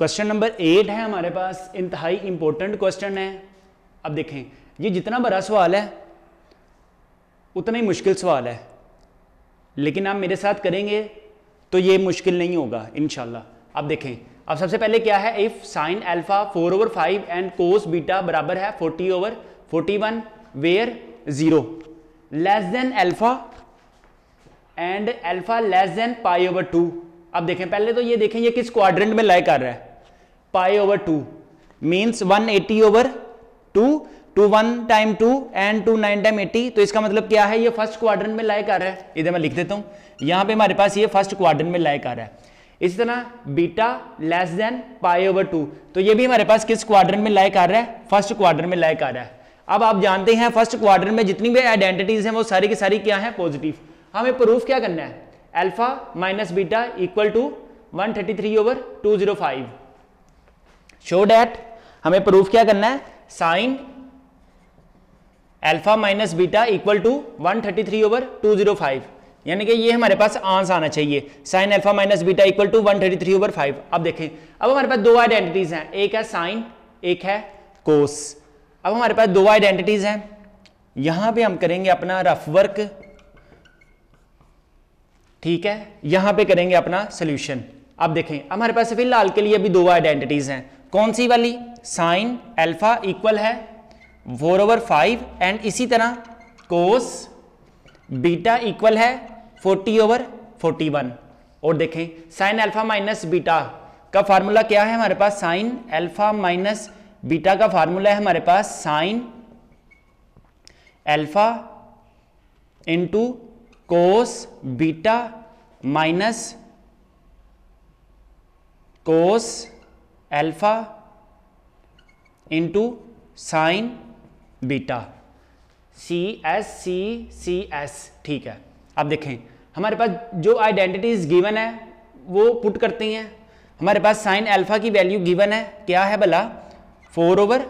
question number eight है हमारे पास इंतहाई इंपॉर्टेंट क्वेश्चन है अब देखें ये जितना बड़ा सवाल है उतना ही मुश्किल सवाल है लेकिन आप मेरे साथ करेंगे तो ये मुश्किल नहीं होगा इनशाला अब देखें अब सबसे पहले क्या है if sine alpha four over five and cos beta बराबर है forty over forty one where zero less than alpha and alpha less than pi over two अब देखें पहले तो ये देखें ये किस क्वाड्रेंट में लाइक कर रहा है pi over two means one eighty over two two one time two and two nine time eighty तो इसका मतलब क्या है ये फर्स्ट क्वाड्रेंट में लायक आ रहा है इधर मैं लिख देता हूँ यहाँ पे हमारे पास ये फर्स्ट क्वाड्रेंट में लायक आ रहा है इसी तरह beta less than pi over two तो ये भी हमारे पास किस क्वार्टर में लायक आ रहा है फर्स्ट क्वार्टर में लायक आ रहा है अब आप जानते हैं फर्स्ट क्वार्टर में जितनी भी आइडेंटिटीज हैं वो सारी की सारी क्या है पॉजिटिव हमें प्रूफ क्या करना है alpha minus beta equal to 133 over five show that हमें प्रूफ क्या करना है sine alpha minus beta equal to 133 thirty three over two zero five यानी कि ये हमारे पास आंस आना चाहिए sine alpha minus beta equal to 133 thirty three over five अब देखें अब हमारे पास दो आइडेंटिटीज हैं एक है साइन एक है कोस अब हमारे पास दो आइडेंटिटीज हैं यहां पे हम करेंगे अपना रफ वर्क ठीक है यहां पे करेंगे अपना सोल्यूशन अब देखें हमारे पास फिलहाल के लिए अभी दो आइडेंटिटीज हैं कौन सी वाली साइन अल्फा इक्वल है फोर ओवर फाइव एंड इसी तरह कोस बीटा इक्वल है फोर्टी ओवर फोर्टी वन और देखें साइन अल्फा माइनस बीटा का फार्मूला क्या है हमारे पास साइन अल्फा माइनस बीटा का फार्मूला है हमारे पास sine alpha into cos beta minus cos alpha into sine beta C S C C S ठीक है अब देखें हमारे पास जो आइडेंटिटीज गिवन है वो पुट करती हैं हमारे पास साइन अल्फा की वैल्यू गिवन है क्या है भला फोर ओवर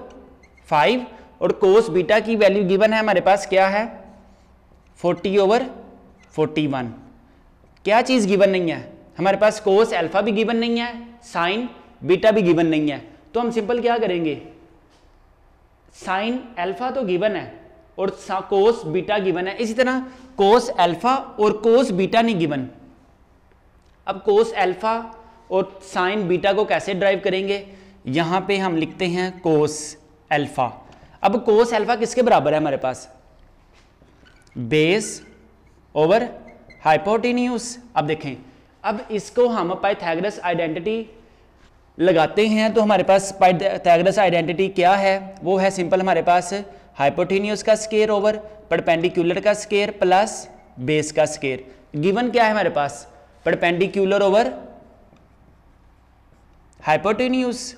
फाइव और कोस बीटा की वैल्यू गिवन है हमारे पास क्या है फोर्टी ओवर फोर्टी वन क्या चीज़ गिवन नहीं है हमारे पास कोस अल्फा भी गिवन नहीं है साइन बीटा भी गिवन नहीं है तो हम सिंपल क्या करेंगे साइन अल्फा तो गिवन है और कोस बीटा गिवन है इसी तरह कोस अल्फा और कोस बीटा नहीं गिवन अब कोस अल्फा और साइन बीटा को कैसे ड्राइव करेंगे यहां पे हम लिखते हैं कोस अल्फा अब कोस अल्फा किसके बराबर है हमारे पास बेस ओवर हाइपोटिन्यूस अब देखें अब इसको हम पाइथागोरस आइडेंटिटी लगाते हैं तो हमारे पास पाइथागोरस आइडेंटिटी क्या है वो है सिंपल हमारे पास हाइपोटेन्यूस का स्केयर ओवर परपेंडिकुलर का स्केयर प्लस बेस का स्केयर गिवन क्या है हमारे पास परपेंडिकुलर ओवर हाइपोटेन्यूस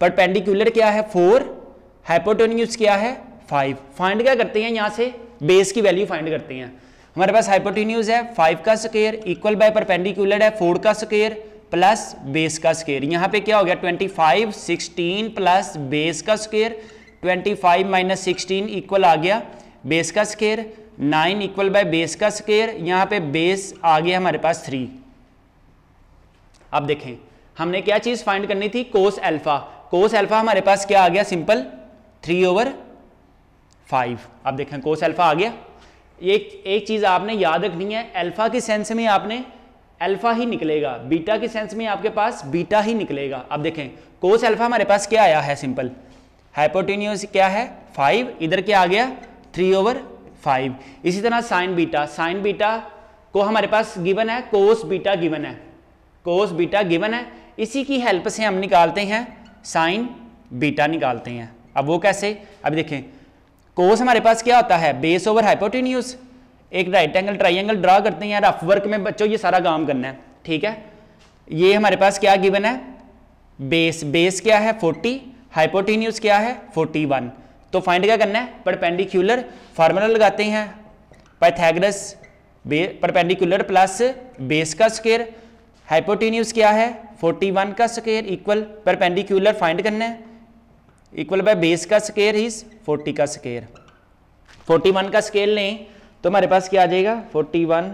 परपेंडिकुलर क्या है फोर हाइपोटेन्यूस क्या है फाइव फाइंड क्या करते हैं यहाँ से बेस की वैल्यू फाइंड करते हैं हमारे पास हाइपोटेन्यूज है फाइव का स्केयर इक्वल बाय परपेंडिकुलर है फोर का स्केयर प्लस बेस का स्केयर यहां पे क्या हो गया 25 16 प्लस बेस का square 25 five minus sixteen equal आ गया बेस का स्केयर 9 इक्वल बाय बेस का स्केयर यहां पे बेस आ गया हमारे पास 3 अब देखें हमने क्या चीज़ फाइंड करनी थी कोस अल्फा कोस अल्फा हमारे पास क्या आ गया सिंपल 3 ओवर 5 अब देखें कोस अल्फा आ गया एक एक चीज़ आपने याद रखनी है अल्फा के सेंस में आपने अल्फा ही निकलेगा बीटा के सेंस में आपके पास बीटा ही निकलेगा अब देखें कोस अल्फा हमारे पास क्या आया है सिंपल हाइपोटिन्यूस क्या है फाइव इधर क्या आ गया थ्री ओवर फाइव इसी तरह साइन बीटा साइन बीटा को हमारे पास गिवन है कोस बीटा गिवन है कोस बीटा गिवन है इसी की हेल्प से हम निकालते हैं साइन बीटा निकालते हैं अब वो कैसे अब देखें कोस हमारे पास क्या होता है बेस ओवर हाइपोटेन्यूस एक राइट एंगल ट्राइंगल ड्रा करते हैं रफ वर्क में बच्चों ये सारा काम करना है ठीक है ये हमारे पास क्या गिवन है बेस बेस क्या है 40 हाइपोटीन्यूस क्या है 41 तो फाइंड क्या करना है परपेंडिकुलर फार्मूला लगाते हैं पाइथागरस परपेंडिकुलर प्लस बेस का स्केयर हाइपोटीन्यूस क्या है 41 का स्केयर इक्वल परपेंडिकुलर फाइंड करना है इक्वल बाय बेस का स्केयर इज 40 का स्केयर 41 का स्केल लें तो हमारे पास क्या आ जाएगा 41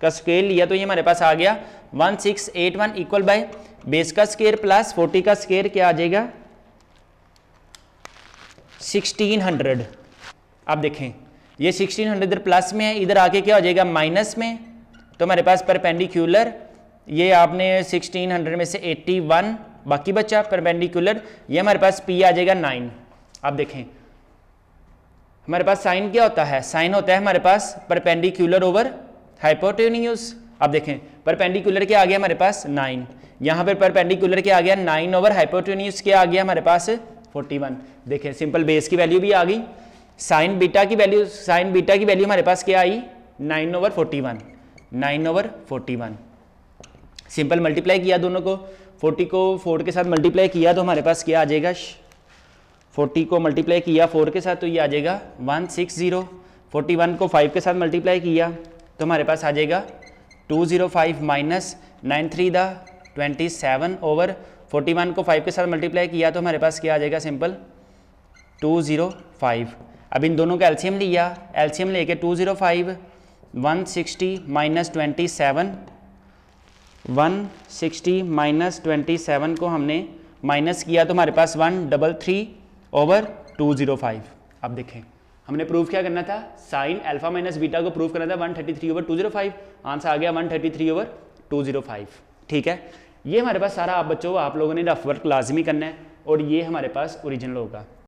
का स्केयर लिया तो ये हमारे पास आ गया 1681 six eight one equal by base का स्केयर प्लस फोर्टी का स्केयर क्या आ जाएगा 1600 आप देखें ये 1600 इधर प्लस में है इधर आके क्या हो जाएगा माइनस में तो हमारे पास परपेंडिकुलर ये आपने 1600 में से 81 बाकी बचा परपेंडिकुलर ये हमारे पास पी आ जाएगा 9 आप देखें हमारे पास साइन क्या होता है साइन होता है हमारे पास परपेंडिकुलर ओवर हाइपोटेन्यूज अब देखें परपेंडिकुलर क्या आ गया हमारे पास नाइन यहाँ पर परपेंडिकुलर क्या आ गया नाइन ओवर हाइपोटेन्यूज क्या आ गया हमारे पास फोर्टी वन देखें सिंपल बेस की वैल्यू भी आ गई साइन बीटा की वैल्यू साइन बीटा की वैल्यू हमारे पास क्या आई nine over forty one nine over forty one simple multiply किया दोनों को फोर्टी को फोर के साथ मल्टीप्लाई किया तो हमारे पास क्या आ जाएगा फोर्टी को मल्टीप्लाई किया फोर के साथ तो ये आ जाएगा one six zero forty one को फाइव के साथ मल्टीप्लाई किया तो हमारे पास आ जाएगा two zero five minus nine three the twenty seven over forty one को फाइव के साथ मल्टीप्लाई किया तो हमारे पास क्या आ जाएगा सिंपल टू ज़ीरो फाइव अब इन दोनों का एल्शियम लिया एल्शियम लेके two zero five one sixty minus twenty seven one sixty minus twenty seven को हमने माइनस किया तो हमारे पास वन डबल थ्री ओवर 205 अब देखें हमने प्रूफ क्या करना था साइन अल्फा माइनस बीटा को प्रूफ करना था 133 ओवर 205 आंसर आ गया 133 ओवर 205 ठीक है ये हमारे पास सारा आप बच्चों आप लोगों ने रफ वर्क लाजमी करना है और ये हमारे पास ओरिजिनल होगा